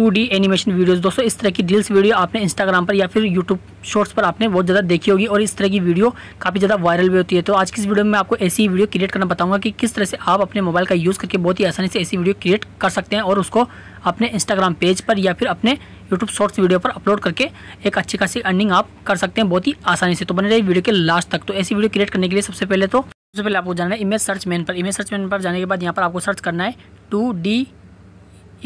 to animation videos दोस्तों इस तरह की रील्स वीडियो आपने इंस्टाग्राम पर या फिर यूट्यूब शॉर्ट्स पर आपने बहुत ज़्यादा देखी होगी और इस तरह की वीडियो काफ़ी ज़्यादा वायरल भी होती है तो आज की इस वीडियो में मैं आपको ऐसी वीडियो क्रिएट करना बताऊंगा कि किस तरह से आप अपने मोबाइल का यूज़ करके बहुत ही आसानी से ऐसी वीडियो क्रिएट कर सकते हैं और उसको अपने इंस्टाग्राम पेज पर या फिर अपने यूट्यूब शॉर्ट्स वीडियो पर अपलोड करके एक अच्छी खासी अर्निंग आप कर सकते हैं बहुत ही आसानी से तो बने रही वीडियो के लास्ट तक तो ऐसी वीडियो क्रिएट करने के लिए सबसे पहले तो सबसे पहले आपको जाना है इमेज सर्च मेन पर इमेज सर्च मेन पर जाने के बाद यहाँ पर आपको सर्च करना है two D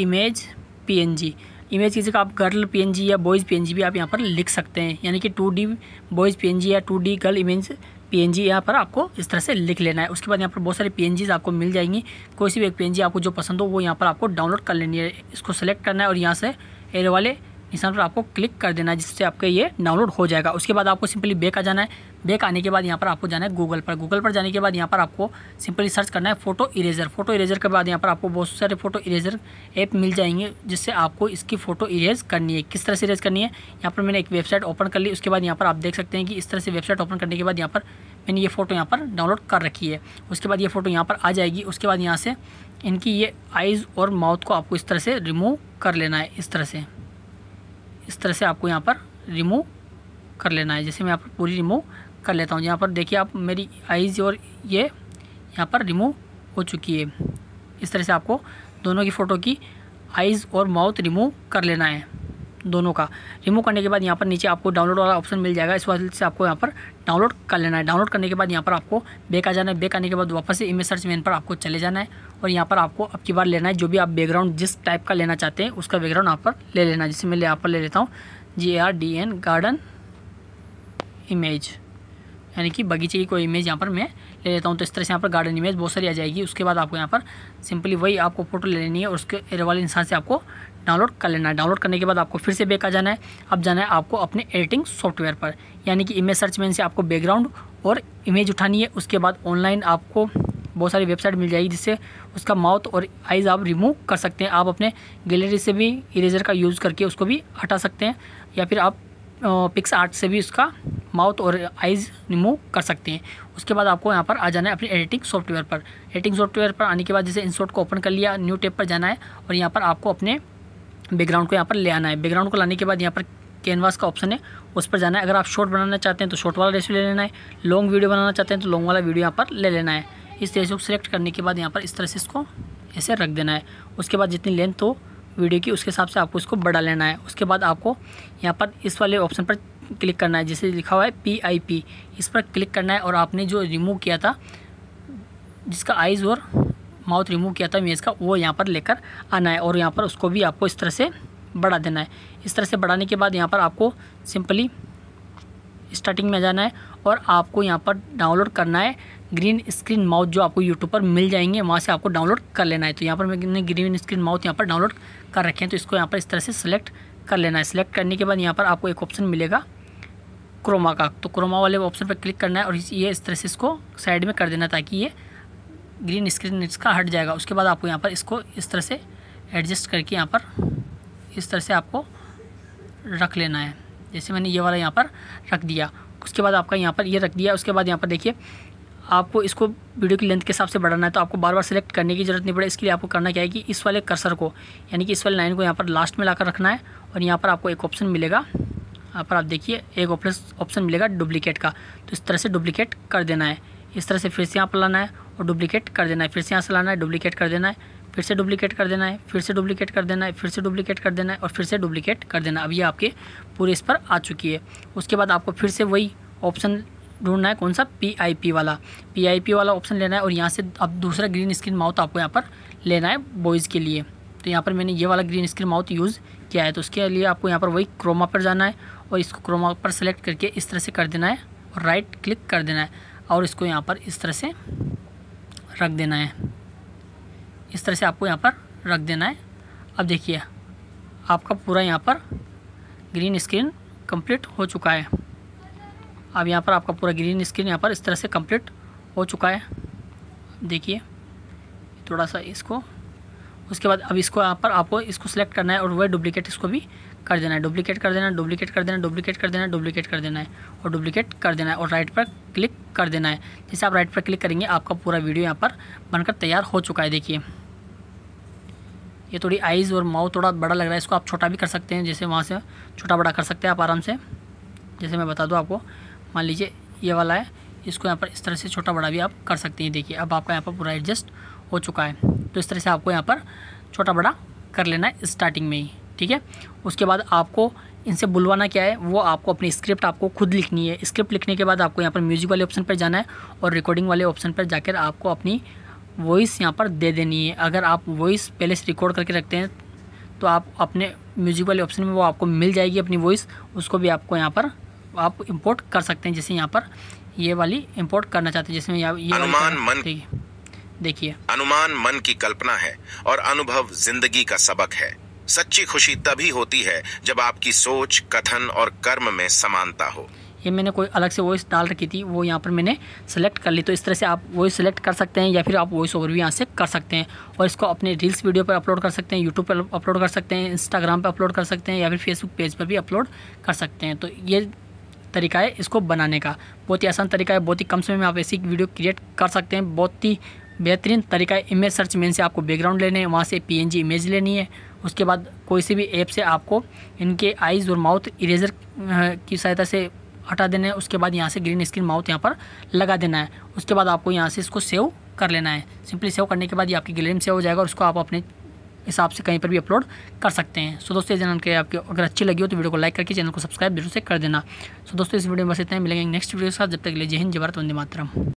image P image किसी का आप गर्ल पी या बॉयज़ पी भी आप यहाँ पर लिख सकते हैं यानी कि टू डी बॉयज़ पी या two D girl image PNG यहाँ पर आपको इस तरह से लिख लेना है उसके बाद यहाँ पर बहुत सारे पी आपको मिल जाएंगी कोई सी भी एक पी आपको जो पसंद हो वो यहाँ पर आपको डाउनलोड कर लेनी है इसको सेलेक्ट करना है और यहाँ से एरे वाले इंस्टॉल पर आपको क्लिक कर देना है जिससे आपका ये डाउनलोड हो जाएगा उसके बाद आपको सिंपली बैक आ जाना है बैक आने के बाद यहाँ पर आपको जाना है गूगल पर गूगल पर जाने के बाद यहाँ पर आपको सिंपली सर्च करना है फोटो इरेजर फोटो इरेजर के बाद यहाँ पर आपको बहुत सारे फोटो इरेजर ऐप मिल जाएंगे जिससे आपको इसकी फ़ोटो इरेज करनी है किस तरह से इरेज करनी है यहाँ पर मैंने एक वेबसाइट ओपन कर ली उसके बाद यहाँ पर आप देख सकते हैं कि इस तरह से वेबसाइट ओपन करने के बाद यहाँ पर मैंने ये फ़ोटो यहाँ पर डाउनलोड कर रखी है उसके बाद ये फ़ोटो यहाँ पर आ जाएगी उसके बाद यहाँ से इनकी ये आइज़ और माउथ को आपको इस तरह से रिमूव कर लेना है इस तरह से इस तरह से आपको यहाँ पर रिमूव कर लेना है जैसे मैं यहाँ पर पूरी रिमूव कर लेता हूँ यहाँ पर देखिए आप मेरी आइज़ और ये यहाँ पर रिमूव हो चुकी है इस तरह से आपको दोनों की फ़ोटो की आइज़ और माउथ रिमूव कर लेना है दोनों का रिमूव करने के बाद यहाँ पर नीचे आपको डाउनलोड वाला ऑप्शन मिल जाएगा इस वजह से आपको यहाँ पर डाउनलोड कर लेना है डाउनलोड करने के बाद यहाँ पर आपको बैक आ जाना है बैक आने के बाद वापस से इमेज सर्च मेन पर आपको चले जाना है और यहाँ पर आपको अब की बार लेना है जो भी आप बैकग्राउंड जिस टाइप का लेना चाहते हैं उसका बैकग्राउंड यहाँ पर ले लेना जिससे मैं यहाँ पर ले लेता हूँ G R D N garden image यानी कि बगीचे की कोई इमेज यहाँ पर मैं ले लेता हूँ तो इस तरह से यहाँ पर गार्डन इमेज बहुत सारी आ जाएगी उसके बाद आपको यहाँ पर सिंपली वही आपको फोटो ले लेनी है और उसके एयर वाले इंसान से आपको डाउनलोड कर लेना है डाउनलोड करने के बाद आपको फिर से बैक आ जाना है अब जाना है आपको अपने एडिटिंग सॉफ्टवेयर पर यानी कि इमेज सर्च मैन से आपको बैकग्राउंड और इमेज उठानी है उसके बाद ऑनलाइन आपको बहुत सारी वेबसाइट मिल जाएगी जिससे उसका माउथ और आइज़ आप रिमूव कर सकते हैं आप अपने गैलरी से भी इरेजर का यूज़ करके उसको भी हटा सकते हैं या फिर आप पिक्स आर्ट से भी उसका माउथ और आइज़ रिमूव कर सकते हैं उसके बाद आपको यहाँ पर आ जाना है अपनी एडिटिंग सॉफ्टवेयर पर एडिटिंग सॉफ्टवेयर पर आने के बाद जैसे इंसर्ट को ओपन कर लिया न्यू टेप पर जाना है और यहाँ पर आपको अपने बैकग्राउंड को यहाँ पर ले आना है बैकग्राउंड को लाने के बाद यहाँ पर कैनवास का ऑप्शन है उस पर जाना है अगर आप शॉर्ट बनाना चाहते हैं तो शॉर्ट वाला रेसिपी ले लेना है लॉन्ग वीडियो बनाना चाहते हैं तो लॉन्ग वाला वीडियो यहाँ पर ले लेना है इस रेशियो को सिलेक्ट करने के बाद यहाँ पर इस तरह से इसको ऐसे रख देना है उसके बाद जितनी लेंथ हो वीडियो की उसके हिसाब से आपको इसको बढ़ा लेना है उसके बाद आपको यहाँ पर इस वाले ऑप्शन पर क्लिक करना है जैसे लिखा हुआ है पी आई पी इस पर क्लिक करना है और आपने जो रिमूव किया था जिसका आइज़ और माउथ रिमूव किया था मेज़ का वो यहाँ पर लेकर आना है और यहाँ पर उसको भी आपको इस तरह से बढ़ा देना है इस तरह से बढ़ाने के बाद यहाँ पर आपको सिंपली स्टार्टिंग में जाना है और आपको यहाँ पर डाउनलोड करना है ग्रीन स्क्रीन माउथ जो आपको यूट्यूब पर मिल जाएंगे वहाँ से आपको डाउनलोड कर लेना है तो यहाँ पर मैंने ग्रीन स्क्रीन माउथ यहाँ पर डाउनलोड कर रखे हैं तो इसको यहाँ पर इस तरह से सिलेक्ट कर लेना है सिलेक्ट करने के बाद यहाँ पर आपको एक ऑप्शन मिलेगा क्रोमा का तो क्रोमा वाले ऑप्शन पर क्लिक करना है और ये इस तरह से इसको साइड में कर देना ताकि ये ग्रीन स्क्रीन इसका हट जाएगा उसके बाद आपको यहाँ पर इसको इस तरह से एडजस्ट करके यहाँ पर इस तरह से आपको रख लेना है जैसे मैंने ये वाला यहाँ पर रख दिया उसके बाद आपका यहाँ पर ये रख दिया उसके बाद यहाँ पर देखिए आपको इसको वीडियो की लेंथ के हिसाब से बढ़ाना है तो आपको बार बार सेलेक्ट करने की ज़रूरत नहीं पड़े इसके लिए आपको करना क्या है कि इस वाले कर्सर को यानी कि इस वाले लाइन को यहाँ पर लास्ट में लाकर रखना है और यहाँ पर आपको एक ऑप्शन मिलेगा यहाँ पर आप देखिए एक ऑप्शन मिलेगा डुप्लीकेट का तो इस तरह से डुप्लीकेट कर देना है इस तरह से फिर से यहाँ पर लाना है और डुप्लीकेट कर देना है फिर से यहाँ से लाना है डुप्लीकेट कर देना है फिर से डुप्लीकेट कर देना है फिर से डुप्लीकेट कर देना है फिर से डुप्लीकेट कर देना है और फिर से डुप्लीकेट कर देना अब ये आपके पूरे इस पर आ चुकी है उसके बाद आपको फिर से वही ऑप्शन ढूंढना है कौन सा पी आई पी वाला पी आई पी वाला ऑप्शन लेना है और यहाँ से अब दूसरा ग्रीन स्क्रीन माउथ आपको यहाँ पर लेना है बॉयज़ के लिए तो यहाँ पर मैंने ये वाला ग्रीन स्क्रीन माउथ यूज़ किया है तो उसके लिए आपको यहाँ पर वही क्रोमा पर जाना है और इसको क्रोमा पर सेलेक्ट करके इस तरह से कर देना है और राइट क्लिक कर देना है और इसको यहाँ पर इस तरह से रख देना है इस तरह से आपको यहाँ पर रख देना है अब देखिए आपका पूरा यहाँ पर ग्रीन स्क्रीन कंप्लीट हो चुका है अब यहाँ पर आपका पूरा ग्रीन स्क्रीन यहाँ पर इस तरह से कंप्लीट हो चुका है देखिए थोड़ा सा इसको उसके बाद अब इसको यहाँ पर आपको इसको सिलेक्ट करना है और वह डुप्लीकेट इसको भी कर देना है डुप्लीकेट कर देना है डुप्लीकेट कर देना है डुप्लीकेट कर देना है डुप्लीकेट कर देना है और डुप्लीकेट कर देना है और राइट पर क्लिक कर देना है जैसे आप राइट पर क्लिक करेंगे आपका पूरा वीडियो यहाँ पर बनकर तैयार हो चुका है देखिए ये थोड़ी आइज़ और माउथ थोड़ा बड़ा लग रहा है इसको आप छोटा भी कर सकते हैं जैसे वहाँ से छोटा बड़ा कर सकते हैं आप आराम से जैसे मैं बता दूँ आपको मान लीजिए ये वाला है इसको यहाँ पर इस तरह से छोटा बड़ा भी आप कर सकते हैं देखिए अब आपका यहाँ पर पूरा एडजस्ट हो चुका है तो इस तरह से आपको यहाँ पर छोटा बड़ा कर लेना है स्टार्टिंग में ही ठीक है उसके बाद आपको इनसे बुलवाना क्या है वो आपको अपनी स्क्रिप्ट आपको खुद लिखनी है स्क्रिप्ट लिखने के बाद आपको यहाँ पर म्यूज़िक वाले ऑप्शन पर जाना है और रिकॉर्डिंग वाले ऑप्शन पर जाकर आपको अपनी वॉइस यहाँ पर दे देनी है अगर आप वॉइस पहले से रिकॉर्ड करके रखते हैं तो आप अपने म्यूज़िक वाले ऑप्शन में वो आपको मिल जाएगी अपनी वॉइस उसको भी आपको यहाँ पर आप इम्पोर्ट कर सकते हैं जैसे यहाँ पर ये वाली इम्पोर्ट करना चाहते हैं जिसमें ये अनुमान मन देखिए अनुमान मन की कल्पना है और अनुभव जिंदगी का सबक है सच्ची खुशी तभी होती है जब आपकी सोच कथन और कर्म में समानता हो ये मैंने कोई अलग से वॉइस डाल रखी थी वो यहाँ पर मैंने सेलेक्ट कर ली तो इस तरह से आप वॉइस सेलेक्ट कर सकते हैं या फिर आप वॉइस ओवर भी यहाँ से कर सकते हैं और इसको अपने रील्स वीडियो पर अपलोड कर सकते हैं यूट्यूब पर अपलोड कर सकते हैं इंस्टाग्राम पर अपलोड कर सकते हैं या फिर फेसबुक पेज पर भी अपलोड कर सकते हैं तो ये तरीका है इसको बनाने का बहुत ही आसान तरीका है बहुत ही कम समय में आप ऐसी वीडियो क्रिएट कर सकते हैं बहुत ही बेहतरीन तरीका है इमेज सर्च मेन से आपको बैकग्राउंड लेने हैं वहाँ से पी इमेज लेनी है उसके बाद कोई सी भी ऐप से आपको इनके आइज़ और माउथ इरेजर की सहायता से हटा देना है उसके बाद यहाँ से ग्रीन स्क्रीन माउथ यहाँ पर लगा देना है उसके बाद आपको यहाँ से इसको सेव कर लेना है सिंपली सेव करने के बाद ये आपकी गैलरी में सेव हो जाएगा और उसको आप अपने हिसाब से कहीं पर भी अपलोड कर सकते हैं सो so, दोस्तों ये के आपके अगर अच्छी लगी हो तो वीडियो को लाइक करके चैनल को सब्सक्राइब जरूर से कर देना सो दोस्तों इस वीडियो में बस इतना ही मिलेंगे नेक्स्ट वीडियो के साथ जब तक ले जय हिंद जय भारत वंदे मातरम